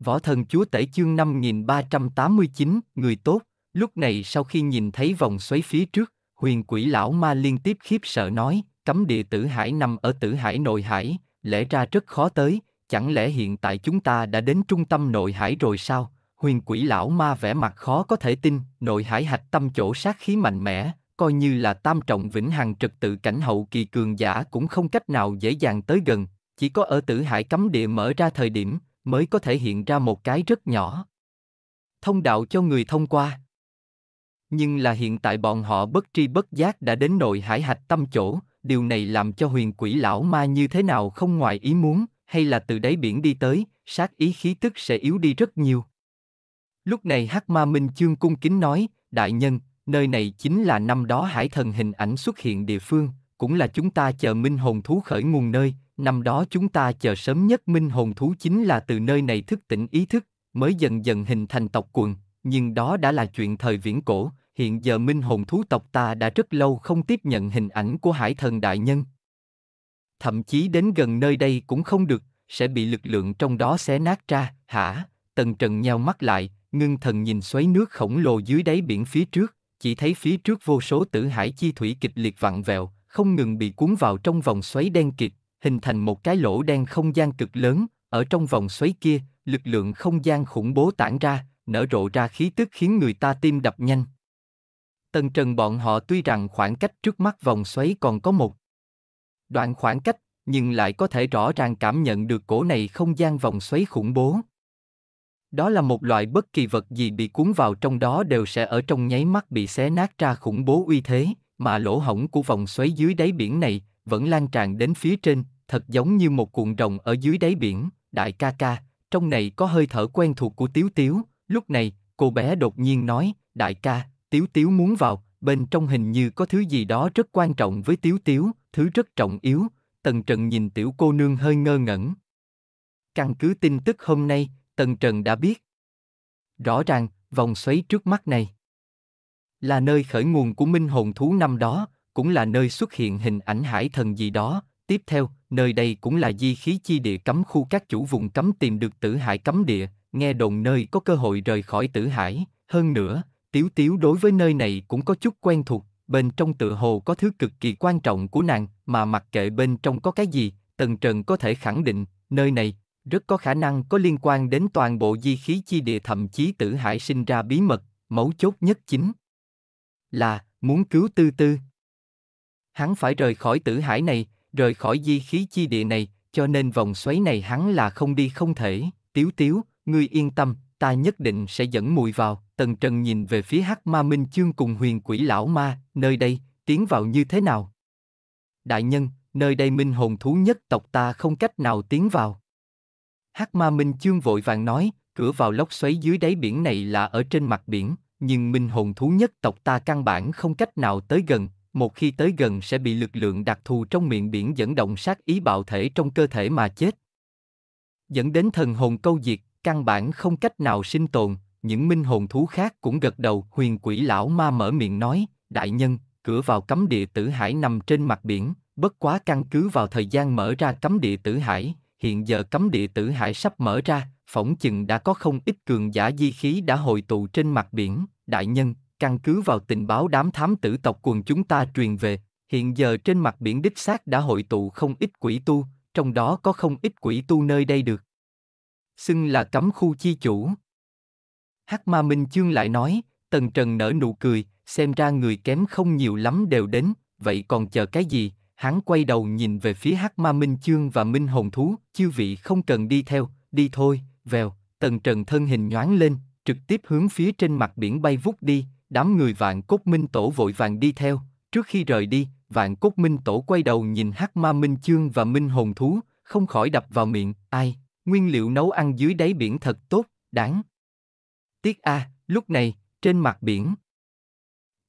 Võ thần chúa tể chương 5389, người tốt, lúc này sau khi nhìn thấy vòng xoáy phía trước, huyền quỷ lão ma liên tiếp khiếp sợ nói, cấm địa tử hải nằm ở tử hải nội hải, lẽ ra rất khó tới, chẳng lẽ hiện tại chúng ta đã đến trung tâm nội hải rồi sao? Huyền quỷ lão ma vẻ mặt khó có thể tin, nội hải hạch tâm chỗ sát khí mạnh mẽ, coi như là tam trọng vĩnh hằng trật tự cảnh hậu kỳ cường giả cũng không cách nào dễ dàng tới gần, chỉ có ở tử hải cấm địa mở ra thời điểm, mới có thể hiện ra một cái rất nhỏ thông đạo cho người thông qua nhưng là hiện tại bọn họ bất tri bất giác đã đến nội hải hạch tâm chỗ điều này làm cho huyền quỷ lão ma như thế nào không ngoài ý muốn hay là từ đáy biển đi tới sát ý khí tức sẽ yếu đi rất nhiều lúc này hắc ma minh chương cung kính nói đại nhân nơi này chính là năm đó hải thần hình ảnh xuất hiện địa phương cũng là chúng ta chờ minh hồn thú khởi nguồn nơi năm đó chúng ta chờ sớm nhất minh hồn thú chính là từ nơi này thức tỉnh ý thức, mới dần dần hình thành tộc quần, nhưng đó đã là chuyện thời viễn cổ, hiện giờ minh hồn thú tộc ta đã rất lâu không tiếp nhận hình ảnh của hải thần đại nhân. Thậm chí đến gần nơi đây cũng không được, sẽ bị lực lượng trong đó xé nát ra, hả? Tần Trần nheo mắt lại, ngưng thần nhìn xoáy nước khổng lồ dưới đáy biển phía trước, chỉ thấy phía trước vô số tử hải chi thủy kịch liệt vặn vẹo, không ngừng bị cuốn vào trong vòng xoáy đen kịt, hình thành một cái lỗ đen không gian cực lớn, ở trong vòng xoáy kia, lực lượng không gian khủng bố tản ra, nở rộ ra khí tức khiến người ta tim đập nhanh. Tần Trần bọn họ tuy rằng khoảng cách trước mắt vòng xoáy còn có một đoạn khoảng cách, nhưng lại có thể rõ ràng cảm nhận được cổ này không gian vòng xoáy khủng bố. Đó là một loại bất kỳ vật gì bị cuốn vào trong đó đều sẽ ở trong nháy mắt bị xé nát ra khủng bố uy thế, mà lỗ hổng của vòng xoáy dưới đáy biển này vẫn lan tràn đến phía trên, thật giống như một cuộn rồng ở dưới đáy biển, đại ca ca, trong này có hơi thở quen thuộc của Tiếu Tiếu, lúc này, cô bé đột nhiên nói, đại ca, Tiếu Tiếu muốn vào, bên trong hình như có thứ gì đó rất quan trọng với Tiếu Tiếu, thứ rất trọng yếu, Tần Trần nhìn tiểu cô nương hơi ngơ ngẩn. Căn cứ tin tức hôm nay, Tần Trần đã biết. Rõ ràng, vòng xoáy trước mắt này là nơi khởi nguồn của minh hồn thú năm đó, cũng là nơi xuất hiện hình ảnh hải thần gì đó, Tiếp theo, nơi đây cũng là di khí chi địa cấm khu các chủ vùng cấm tìm được tử hải cấm địa, nghe đồn nơi có cơ hội rời khỏi tử hải. Hơn nữa, Tiếu Tiếu đối với nơi này cũng có chút quen thuộc, bên trong tựa hồ có thứ cực kỳ quan trọng của nàng, mà mặc kệ bên trong có cái gì, Tần Trần có thể khẳng định, nơi này rất có khả năng có liên quan đến toàn bộ di khí chi địa thậm chí tử hải sinh ra bí mật, mấu chốt nhất chính là muốn cứu tư tư. Hắn phải rời khỏi tử hải này, rời khỏi di khí chi địa này, cho nên vòng xoáy này hắn là không đi không thể, tiếu tiếu, ngươi yên tâm, ta nhất định sẽ dẫn mùi vào, tần trần nhìn về phía hắc ma minh chương cùng huyền quỷ lão ma, nơi đây, tiến vào như thế nào? Đại nhân, nơi đây minh hồn thú nhất tộc ta không cách nào tiến vào. Hắc ma minh chương vội vàng nói, cửa vào lốc xoáy dưới đáy biển này là ở trên mặt biển, nhưng minh hồn thú nhất tộc ta căn bản không cách nào tới gần, một khi tới gần sẽ bị lực lượng đặc thù trong miệng biển dẫn động sát ý bạo thể trong cơ thể mà chết. Dẫn đến thần hồn câu diệt, căn bản không cách nào sinh tồn, những minh hồn thú khác cũng gật đầu, huyền quỷ lão ma mở miệng nói, đại nhân, cửa vào cấm địa tử hải nằm trên mặt biển, bất quá căn cứ vào thời gian mở ra cấm địa tử hải, hiện giờ cấm địa tử hải sắp mở ra, phỏng chừng đã có không ít cường giả di khí đã hội tụ trên mặt biển, đại nhân, căn cứ vào tình báo đám thám tử tộc quần chúng ta truyền về, hiện giờ trên mặt biển đích xác đã hội tụ không ít quỷ tu, trong đó có không ít quỷ tu nơi đây được. Xưng là cấm khu chi chủ. Hắc Ma Minh Chương lại nói, Tần Trần nở nụ cười, xem ra người kém không nhiều lắm đều đến, vậy còn chờ cái gì? Hắn quay đầu nhìn về phía Hắc Ma Minh Chương và Minh Hồn Thú, chư vị không cần đi theo, đi thôi, vèo, Tần Trần thân hình nhoáng lên, trực tiếp hướng phía trên mặt biển bay vút đi, đám người vạn cốt minh tổ vội vàng đi theo trước khi rời đi vạn cốt minh tổ quay đầu nhìn hắc ma minh chương và minh hồn thú không khỏi đập vào miệng ai nguyên liệu nấu ăn dưới đáy biển thật tốt đáng tiếc a à, lúc này trên mặt biển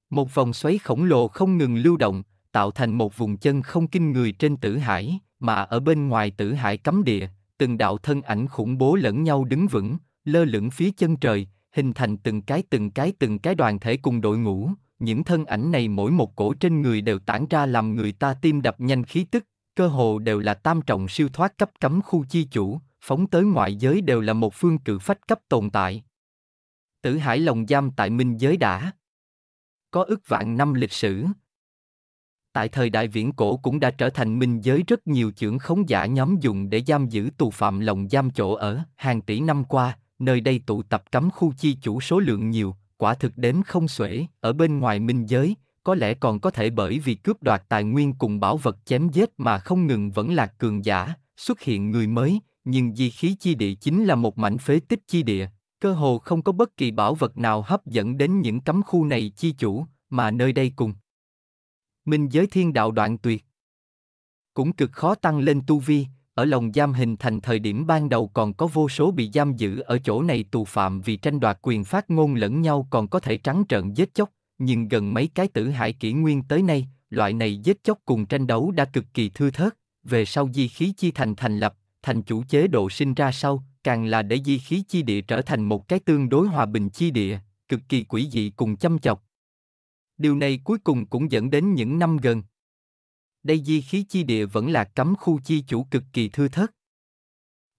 một vòng xoáy khổng lồ không ngừng lưu động tạo thành một vùng chân không kinh người trên tử hải mà ở bên ngoài tử hải cấm địa từng đạo thân ảnh khủng bố lẫn nhau đứng vững lơ lửng phía chân trời hình thành từng cái từng cái từng cái đoàn thể cùng đội ngũ, những thân ảnh này mỗi một cổ trên người đều tản ra làm người ta tim đập nhanh khí tức, cơ hồ đều là tam trọng siêu thoát cấp cấm khu chi chủ, phóng tới ngoại giới đều là một phương cự phách cấp tồn tại. Tử Hải lồng Giam tại Minh Giới đã có ước vạn năm lịch sử. Tại thời đại viễn cổ cũng đã trở thành minh giới rất nhiều trưởng khống giả nhóm dùng để giam giữ tù phạm lồng giam chỗ ở hàng tỷ năm qua, nơi đây tụ tập cấm khu chi chủ số lượng nhiều, quả thực đếm không xuể, ở bên ngoài minh giới, có lẽ còn có thể bởi vì cướp đoạt tài nguyên cùng bảo vật chém giết mà không ngừng vẫn là cường giả, xuất hiện người mới, nhưng di khí chi địa chính là một mảnh phế tích chi địa, cơ hồ không có bất kỳ bảo vật nào hấp dẫn đến những cấm khu này chi chủ, mà nơi đây cùng. Minh giới thiên đạo đoạn tuyệt. Cũng cực khó tăng lên tu vi, ở lòng giam hình thành thời điểm ban đầu còn có vô số bị giam giữ ở chỗ này tù phạm vì tranh đoạt quyền phát ngôn lẫn nhau còn có thể trắng trợn giết chóc, nhưng gần mấy cái tử hải kỷ nguyên tới nay, loại này giết chóc cùng tranh đấu đã cực kỳ thưa thớt, về sau di khí chi thành thành lập, thành chủ chế độ sinh ra sau, càng là để di khí chi địa trở thành một cái tương đối hòa bình chi địa, cực kỳ quỷ dị cùng chăm chọc. Điều này cuối cùng cũng dẫn đến những năm gần, đây di khí chi địa vẫn là cấm khu chi chủ cực kỳ thư thớt.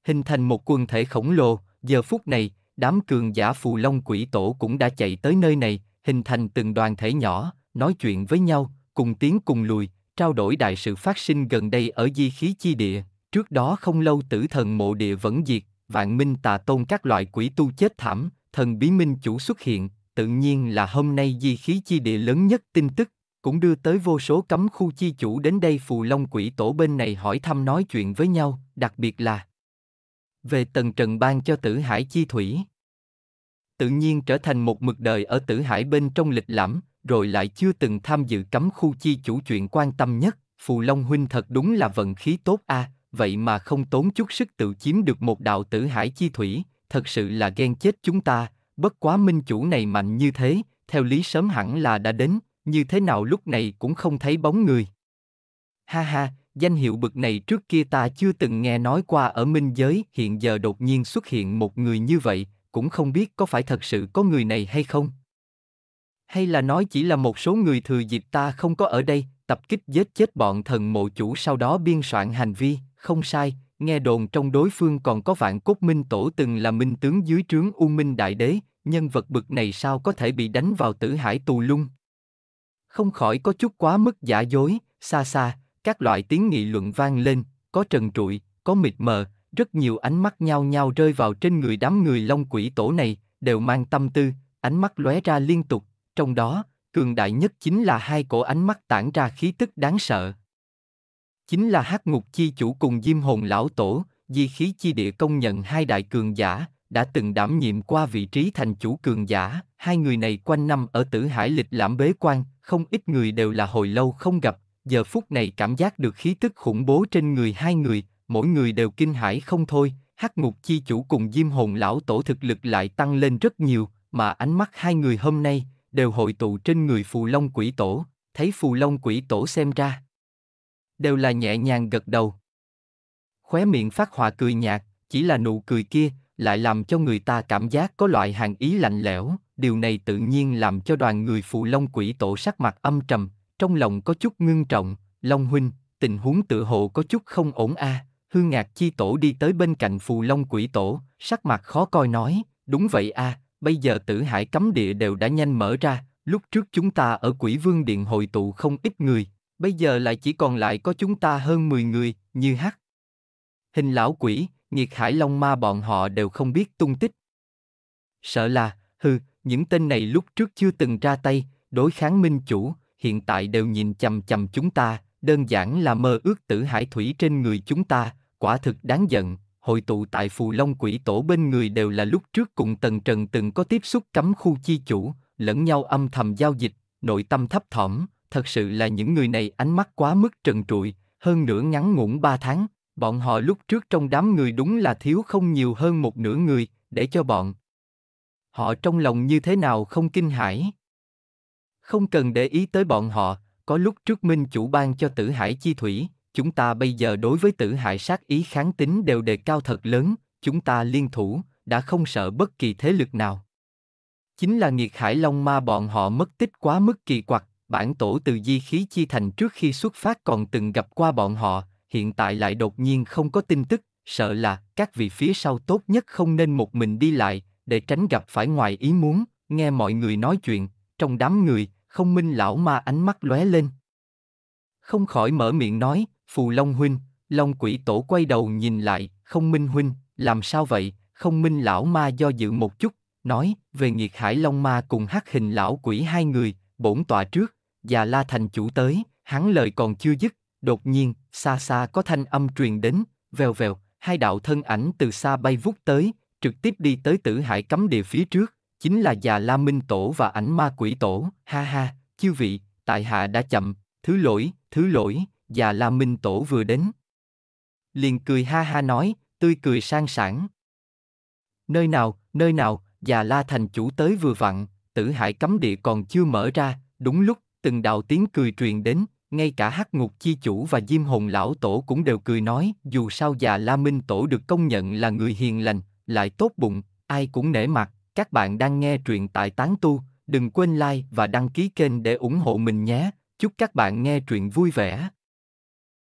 Hình thành một quần thể khổng lồ, giờ phút này, đám cường giả phù long quỷ tổ cũng đã chạy tới nơi này, hình thành từng đoàn thể nhỏ, nói chuyện với nhau, cùng tiến cùng lùi, trao đổi đại sự phát sinh gần đây ở di khí chi địa. Trước đó không lâu tử thần mộ địa vẫn diệt, vạn minh tà tôn các loại quỷ tu chết thảm, thần bí minh chủ xuất hiện, tự nhiên là hôm nay di khí chi địa lớn nhất tin tức, cũng đưa tới vô số cấm khu chi chủ đến đây phù long quỷ tổ bên này hỏi thăm nói chuyện với nhau, đặc biệt là về tần trần ban cho tử hải chi thủy. Tự nhiên trở thành một mực đời ở tử hải bên trong lịch lãm, rồi lại chưa từng tham dự cấm khu chi chủ chuyện quan tâm nhất, phù long huynh thật đúng là vận khí tốt a à, vậy mà không tốn chút sức tự chiếm được một đạo tử hải chi thủy, thật sự là ghen chết chúng ta, bất quá minh chủ này mạnh như thế, theo lý sớm hẳn là đã đến, như thế nào lúc này cũng không thấy bóng người. Ha ha, danh hiệu bực này trước kia ta chưa từng nghe nói qua ở minh giới, hiện giờ đột nhiên xuất hiện một người như vậy, cũng không biết có phải thật sự có người này hay không. Hay là nói chỉ là một số người thừa dịp ta không có ở đây, tập kích giết chết bọn thần mộ chủ sau đó biên soạn hành vi, không sai, nghe đồn trong đối phương còn có vạn cốt minh tổ từng là minh tướng dưới trướng U Minh Đại Đế, nhân vật bực này sao có thể bị đánh vào tử hải tù lung không khỏi có chút quá mức giả dối, xa xa, các loại tiếng nghị luận vang lên, có trần trụi, có mịt mờ, rất nhiều ánh mắt nhao nhao rơi vào trên người đám người long quỷ tổ này, đều mang tâm tư, ánh mắt lóe ra liên tục, trong đó, cường đại nhất chính là hai cổ ánh mắt tản ra khí tức đáng sợ. Chính là hắc ngục chi chủ cùng diêm hồn lão tổ, di khí chi địa công nhận hai đại cường giả, đã từng đảm nhiệm qua vị trí thành chủ cường giả hai người này quanh năm ở tử hải lịch lãm bế quan, không ít người đều là hồi lâu không gặp, giờ phút này cảm giác được khí tức khủng bố trên người hai người, mỗi người đều kinh hãi không thôi, hắc ngục chi chủ cùng diêm hồn lão tổ thực lực lại tăng lên rất nhiều, mà ánh mắt hai người hôm nay đều hội tụ trên người phù long quỷ tổ, thấy phù long quỷ tổ xem ra. Đều là nhẹ nhàng gật đầu. Khóe miệng phát hòa cười nhạt, chỉ là nụ cười kia, lại làm cho người ta cảm giác có loại hàng ý lạnh lẽo, điều này tự nhiên làm cho đoàn người phụ long quỷ tổ sắc mặt âm trầm, trong lòng có chút ngưng trọng, Long huynh, tình huống tự hộ có chút không ổn a. À. Hương Ngạc Chi Tổ đi tới bên cạnh Phù Long Quỷ Tổ, sắc mặt khó coi nói, đúng vậy a, à, bây giờ tử hải cấm địa đều đã nhanh mở ra, lúc trước chúng ta ở Quỷ Vương Điện hội tụ không ít người, bây giờ lại chỉ còn lại có chúng ta hơn 10 người, như hắc. Hình lão quỷ, nghiệt hải long ma bọn họ đều không biết tung tích. Sợ là, hư những tên này lúc trước chưa từng ra tay, đối kháng minh chủ, hiện tại đều nhìn chằm chằm chúng ta, đơn giản là mơ ước tử hải thủy trên người chúng ta, quả thực đáng giận, hội tụ tại phù long quỷ tổ bên người đều là lúc trước cùng tần trần từng có tiếp xúc cấm khu chi chủ, lẫn nhau âm thầm giao dịch, nội tâm thấp thỏm, thật sự là những người này ánh mắt quá mức trần trụi, hơn nửa ngắn ngủn ba tháng, bọn họ lúc trước trong đám người đúng là thiếu không nhiều hơn một nửa người, để cho bọn Họ trong lòng như thế nào không kinh hãi? Không cần để ý tới bọn họ, có lúc trước minh chủ ban cho tử hải chi thủy, chúng ta bây giờ đối với tử hải sát ý kháng tính đều đề cao thật lớn, chúng ta liên thủ, đã không sợ bất kỳ thế lực nào. Chính là nghiệt hải long ma bọn họ mất tích quá mức kỳ quặc, bản tổ từ di khí chi thành trước khi xuất phát còn từng gặp qua bọn họ, hiện tại lại đột nhiên không có tin tức, sợ là các vị phía sau tốt nhất không nên một mình đi lại, để tránh gặp phải ngoài ý muốn, nghe mọi người nói chuyện, trong đám người, không minh lão ma ánh mắt lóe lên. Không khỏi mở miệng nói, phù long huynh, long quỷ tổ quay đầu nhìn lại, không minh huynh, làm sao vậy, không minh lão ma do dự một chút, nói, về nghiệt hải long ma cùng hắc hình lão quỷ hai người, bổn tọa trước, già la thành chủ tới, hắn lời còn chưa dứt, đột nhiên, xa xa có thanh âm truyền đến, vèo vèo, hai đạo thân ảnh từ xa bay vút tới, trực tiếp đi tới tử hải cấm địa phía trước, chính là già La Minh Tổ và ảnh ma quỷ tổ, ha ha, chư vị, tại hạ đã chậm, thứ lỗi, thứ lỗi, già La Minh Tổ vừa đến. Liền cười ha ha nói, tươi cười sang sảng. Nơi nào, nơi nào, già La Thành chủ tới vừa vặn, tử hải cấm địa còn chưa mở ra, đúng lúc, từng đạo tiếng cười truyền đến, ngay cả hắc ngục chi chủ và diêm hồn lão tổ cũng đều cười nói dù sao già la minh tổ được công nhận là người hiền lành lại tốt bụng, ai cũng nể mặt. Các bạn đang nghe truyện tại Tán Tu, đừng quên like và đăng ký kênh để ủng hộ mình nhé. Chúc các bạn nghe truyện vui vẻ.